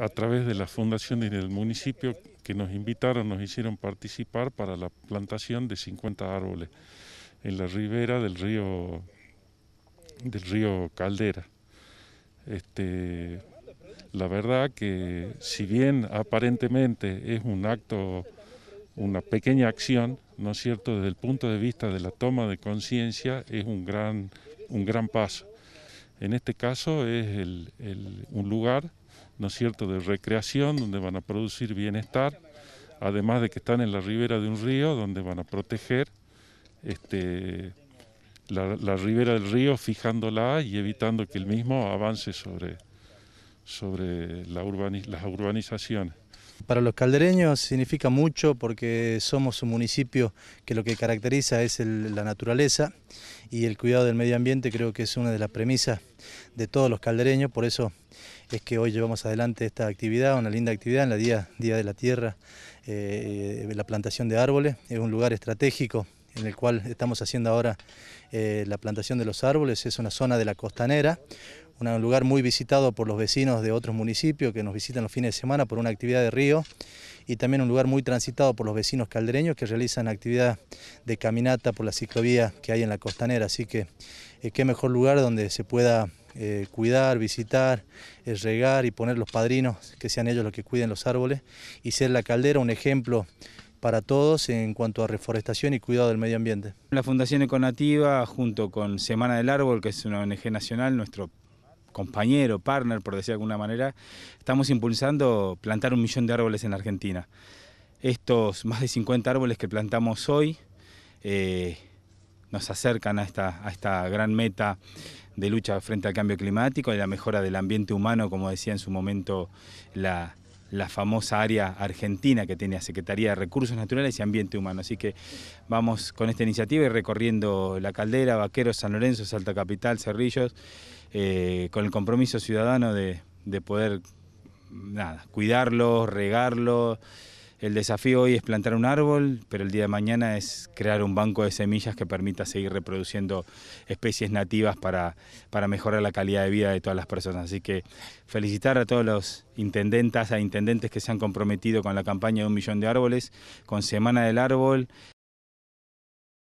a través de las fundaciones del municipio que nos invitaron, nos hicieron participar para la plantación de 50 árboles en la ribera del río del río Caldera. Este, la verdad que si bien aparentemente es un acto, una pequeña acción, ¿no es cierto? Desde el punto de vista de la toma de conciencia es un gran, un gran paso. En este caso es el, un lugar ¿no es cierto?, de recreación, donde van a producir bienestar, además de que están en la ribera de un río, donde van a proteger este, la, ribera del río, fijándola y evitando que el mismo avance sobre, la las urbanizaciones. Para los caldereños significa mucho porque somos un municipio que lo que caracteriza es la naturaleza y el cuidado del medio ambiente creo que es una de las premisas de todos los caldereños, por eso es que hoy llevamos adelante esta actividad, una linda actividad en la Día, de la Tierra, eh, eh, la plantación de árboles, es un lugar estratégico en el cual estamos haciendo ahora eh, la plantación de los árboles, es una zona de la costanera, un lugar muy visitado por los vecinos de otros municipios que nos visitan los fines de semana por una actividad de río y también un lugar muy transitado por los vecinos caldereños que realizan actividad de caminata por la ciclovía que hay en la costanera, así que eh, qué mejor lugar donde se pueda eh, cuidar, visitar, regar y poner los padrinos, que sean ellos los que cuiden los árboles y ser la caldera un ejemplo para todos en cuanto a reforestación y cuidado del medio ambiente. La Fundación Econativa, junto con Semana del Árbol, que es una ONG nacional, nuestro compañero, partner, por decir de alguna manera, estamos impulsando plantar un millón de árboles en Argentina. Estos más de 50 árboles que plantamos hoy eh, nos acercan a esta, a esta gran meta de lucha frente al cambio climático y la mejora del ambiente humano, como decía en su momento la, la famosa área argentina que tiene la Secretaría de Recursos Naturales y Ambiente Humano. Así que vamos con esta iniciativa y recorriendo La Caldera, Vaqueros, San Lorenzo, Salta Capital, Cerrillos, eh, con el compromiso ciudadano de, poder cuidarlo, regarlo. regarlos el desafío hoy es plantar un árbol, pero el día de mañana es crear un banco de semillas que permita seguir reproduciendo especies nativas para, para mejorar la calidad de vida de todas las personas. Así que felicitar a todos los intendentas, a e intendentes que se han comprometido con la campaña de un millón de árboles, con Semana del Árbol